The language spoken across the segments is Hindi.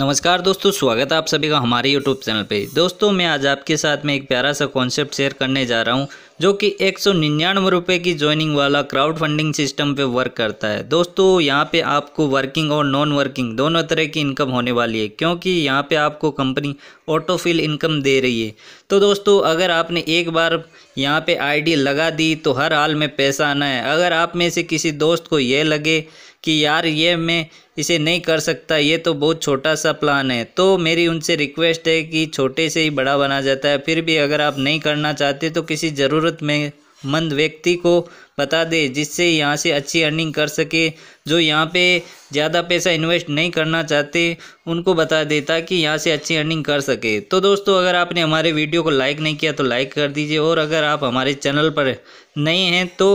नमस्कार दोस्तों स्वागत है आप सभी का हमारे YouTube चैनल पे दोस्तों मैं आज आपके साथ में एक प्यारा सा कॉन्सेप्ट शेयर करने जा रहा हूँ जो कि एक सौ निन्यानवे रुपये की ज्वाइनिंग वाला क्राउड फंडिंग सिस्टम पे वर्क करता है दोस्तों यहाँ पे आपको वर्किंग और नॉन वर्किंग दोनों तरह की इनकम होने वाली है क्योंकि यहाँ पे आपको कंपनी ऑटोफिल इनकम दे रही है तो दोस्तों अगर आपने एक बार यहाँ पे आईडी लगा दी तो हर हाल में पैसा आना है अगर आप में से किसी दोस्त को यह लगे कि यार ये मैं इसे नहीं कर सकता ये तो बहुत छोटा सा प्लान है तो मेरी उनसे रिक्वेस्ट है कि छोटे से ही बड़ा बना जाता है फिर भी अगर आप नहीं करना चाहते तो किसी ज़रूरत में मंद व्यक्ति को बता दे जिससे यहाँ से अच्छी अर्निंग कर सके जो यहाँ पे ज़्यादा पैसा इन्वेस्ट नहीं करना चाहते उनको बता दे ताकि यहाँ से अच्छी अर्निंग कर सके तो दोस्तों अगर आपने हमारे वीडियो को लाइक नहीं किया तो लाइक कर दीजिए और अगर आप हमारे चैनल पर नए हैं तो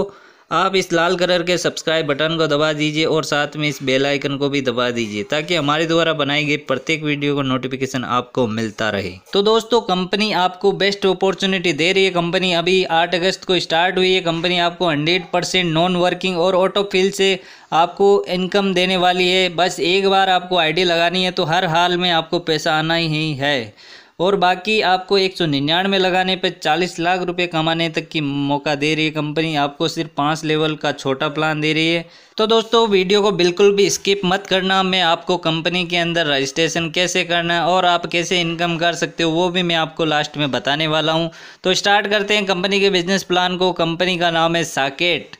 आप इस लाल कलर के सब्सक्राइब बटन को दबा दीजिए और साथ में इस बेल आइकन को भी दबा दीजिए ताकि हमारे द्वारा बनाई गई प्रत्येक वीडियो का नोटिफिकेशन आपको मिलता रहे तो दोस्तों कंपनी आपको बेस्ट अपॉर्चुनिटी दे रही है कंपनी अभी 8 अगस्त को स्टार्ट हुई है कंपनी आपको 100 नॉन वर्किंग और ऑटो फिल से आपको इनकम देने वाली है बस एक बार आपको आई लगानी है तो हर हाल में आपको पैसा आना ही है और बाकी आपको एक सौ निन्यानवे लगाने पर चालीस लाख रुपए कमाने तक की मौका दे रही है कंपनी आपको सिर्फ पाँच लेवल का छोटा प्लान दे रही है तो दोस्तों वीडियो को बिल्कुल भी स्किप मत करना मैं आपको कंपनी के अंदर रजिस्ट्रेशन कैसे करना है और आप कैसे इनकम कर सकते हो वो भी मैं आपको लास्ट में बताने वाला हूँ तो स्टार्ट करते हैं कंपनी के बिजनेस प्लान को कंपनी का नाम है साकेट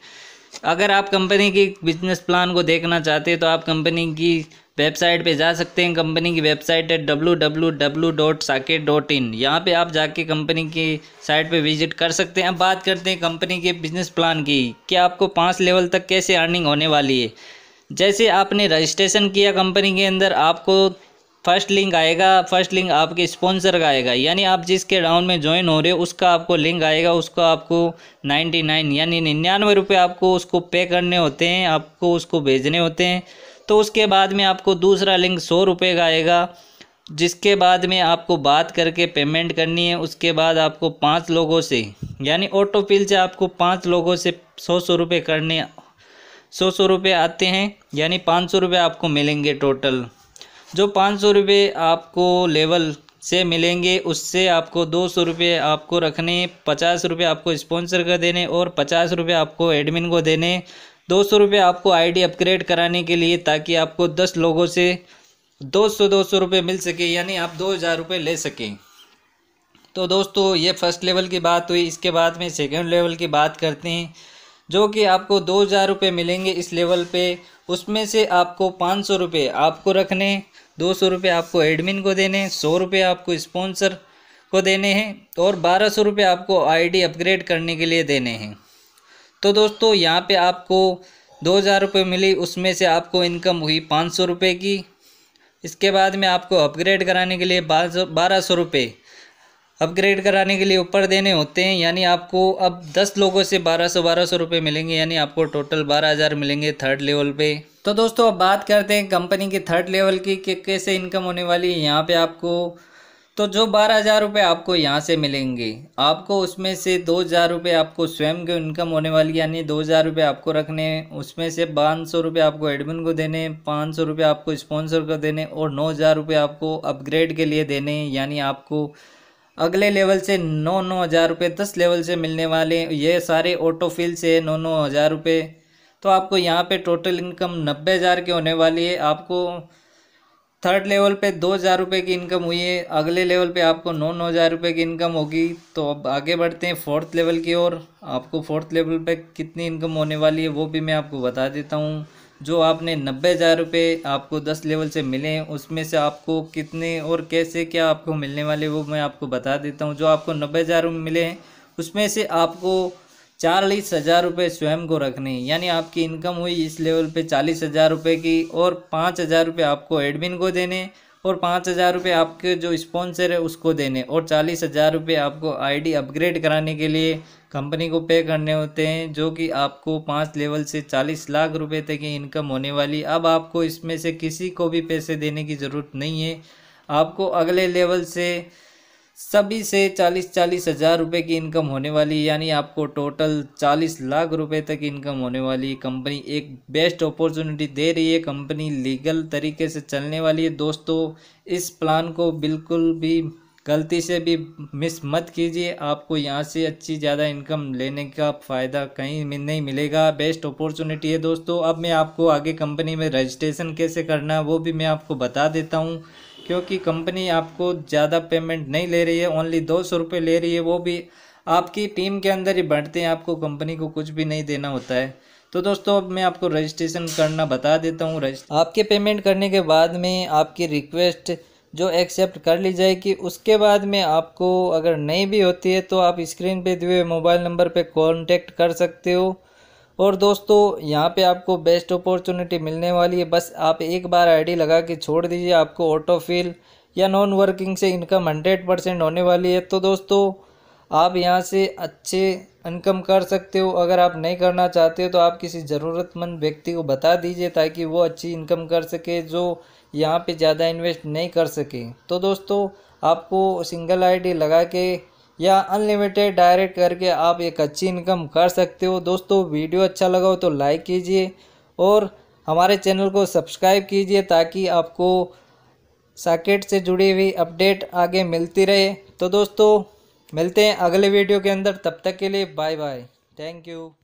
अगर आप कंपनी की बिजनेस प्लान को देखना चाहते हैं तो आप कंपनी की वेबसाइट पे जा सकते हैं कंपनी की वेबसाइट है W W W dot Saket dot in यहाँ पर आप जाके कंपनी की साइट पे विजिट कर सकते हैं अब बात करते हैं कंपनी के बिजनेस प्लान की कि आपको पाँच लेवल तक कैसे अर्निंग होने वाली है जैसे आपने रजिस्ट्रेशन किया कंपनी के अंदर आपको फर्स्ट लिंक आएगा फर्स्ट लिंक आपके स्पॉन्सर का आएगा यानी आप जिसके राउंड में ज्वाइन हो रहे हो उसका आपको लिंक आएगा उसको आपको 99 यानी निन्यानवे रुपये आपको उसको पे करने होते हैं आपको उसको भेजने होते हैं तो उसके बाद में आपको दूसरा लिंक सौ रुपये का आएगा जिसके बाद में आपको बात करके पेमेंट करनी है उसके बाद आपको पाँच लोगों से यानी ऑटो पिल से आपको पाँच लोगों से सौ सौ रुपये करने सौ सौ रुपये आते हैं यानी पाँच सौ रुपये आपको मिलेंगे टोटल जो पाँच सौ रुपये आपको लेवल से मिलेंगे उससे आपको दो सौ रुपये आपको रखने पचास रुपये आपको स्पॉन्सर का देने और पचास रुपये आपको एडमिन को देने दो सौ रुपये आपको आईडी अपग्रेड कराने के लिए ताकि आपको दस लोगों से दो सौ दो सौ रुपये मिल सके यानी आप दो हज़ार रुपये ले सकें तो दोस्तों ये फर्स्ट लेवल की बात हुई इसके बाद में सेकेंड लेवल की बात करते हैं जो कि आपको दो हज़ार रुपये मिलेंगे इस लेवल पे उसमें से आपको पाँच सौ रुपये आपको रखने दो सौ रुपये आपको एडमिन को देने सौ रुपये आपको स्पॉन्सर को देने हैं और बारह सौ रुपये आपको आईडी अपग्रेड करने के लिए देने हैं तो दोस्तों यहाँ पे आपको दो हज़ार रुपये मिली उसमें से आपको इनकम हुई पाँच सौ रुपये की इसके बाद में आपको अपग्रेड कराने के लिए बारह सौ रुपये अपग्रेड कराने के लिए ऊपर देने होते हैं यानी आपको अब दस लोगों से बारह सौ बारह सौ रुपये मिलेंगे यानी आपको टोटल बारह हज़ार मिलेंगे थर्ड लेवल पे तो दोस्तों अब बात करते हैं कंपनी के थर्ड लेवल की कि कैसे इनकम होने वाली है यहाँ पे आपको तो जो बारह हज़ार रुपये आपको यहाँ से मिलेंगे आपको उसमें से दो हज़ार रुपये आपको स्वयं के इनकम होने वाली यानी दो हज़ार रुपये आपको रखने उसमें से पाँच सौ रुपये आपको एडमिन को देने पाँच सौ रुपये आपको स्पॉन्सर को देने और नौ हज़ार रुपये आपको अपग्रेड के लिए देने यानी आपको अगले लेवल से नौ नौ हज़ार रुपये दस लेवल से मिलने वाले ये सारे ऑटो फिल से नौ नौ हज़ार रुपये तो आपको यहाँ पे टोटल इनकम नब्बे हज़ार की होने वाली है आपको थर्ड लेवल पे दो हज़ार रुपये की इनकम हुई है अगले लेवल पे आपको नौ नौ हज़ार रुपये की इनकम होगी तो अब आगे बढ़ते हैं फोर्थ लेवल की ओर आपको फोर्थ लेवल पर कितनी इनकम होने वाली है वो भी मैं आपको बता देता हूँ जो आपने नब्बे हज़ार रुपये आपको दस लेवल से मिले हैं उसमें से आपको कितने और कैसे क्या आपको मिलने वाले वो मैं आपको बता देता हूँ जो आपको नब्बे हज़ार मिले हैं उसमें से आपको चालीस हज़ार रुपये स्वयं को रखने हैं यानी आपकी इनकम हुई इस लेवल पे चालीस हज़ार रुपये की और पाँच हज़ार रुपये आपको एडमिन को देने और पाँच हज़ार रुपये आपके जो स्पॉन्सर है उसको देने और चालीस हज़ार रुपये आपको आईडी अपग्रेड कराने के लिए कंपनी को पे करने होते हैं जो कि आपको पाँच लेवल से चालीस लाख रुपए तक की इनकम होने वाली अब आपको इसमें से किसी को भी पैसे देने की ज़रूरत नहीं है आपको अगले लेवल से सभी से चालीस चालीस हज़ार रुपये की इनकम होने वाली यानी आपको टोटल चालीस लाख रुपए तक इनकम होने वाली कंपनी एक बेस्ट अपॉर्चुनिटी दे रही है कंपनी लीगल तरीके से चलने वाली है दोस्तों इस प्लान को बिल्कुल भी गलती से भी मिस मत कीजिए आपको यहाँ से अच्छी ज़्यादा इनकम लेने का फ़ायदा कहीं नहीं मिलेगा बेस्ट अपॉर्चुनिटी है दोस्तों अब मैं आपको आगे कंपनी में रजिस्ट्रेशन कैसे करना है वो भी मैं आपको बता देता हूँ क्योंकि कंपनी आपको ज़्यादा पेमेंट नहीं ले रही है ओनली दो सौ रुपये ले रही है वो भी आपकी टीम के अंदर ही बढ़ते हैं आपको कंपनी को कुछ भी नहीं देना होता है तो दोस्तों अब मैं आपको रजिस्ट्रेशन करना बता देता हूँ आपके पेमेंट करने के बाद में आपकी रिक्वेस्ट जो एक्सेप्ट कर ली जाएगी उसके बाद में आपको अगर नहीं भी होती है तो आप स्क्रीन पे दिए मोबाइल नंबर पर कॉन्टेक्ट कर सकते हो और दोस्तों यहाँ पे आपको बेस्ट अपॉर्चुनिटी मिलने वाली है बस आप एक बार आईडी लगा के छोड़ दीजिए आपको ऑटो फिल या नॉन वर्किंग से इनकम हंड्रेड परसेंट होने वाली है तो दोस्तों आप यहाँ से अच्छे इनकम कर सकते हो अगर आप नहीं करना चाहते हो तो आप किसी ज़रूरतमंद व्यक्ति को बता दीजिए ताकि वो अच्छी इनकम कर सके जो यहाँ पर ज़्यादा इन्वेस्ट नहीं कर सके तो दोस्तों आपको सिंगल आईडी लगा के या अनलिमिटेड डायरेक्ट करके आप एक अच्छी इनकम कर सकते हो दोस्तों वीडियो अच्छा लगा हो तो लाइक कीजिए और हमारे चैनल को सब्सक्राइब कीजिए ताकि आपको साकेट से जुड़ी हुई अपडेट आगे मिलती रहे तो दोस्तों मिलते हैं अगले वीडियो के अंदर तब तक के लिए बाय बाय थैंक यू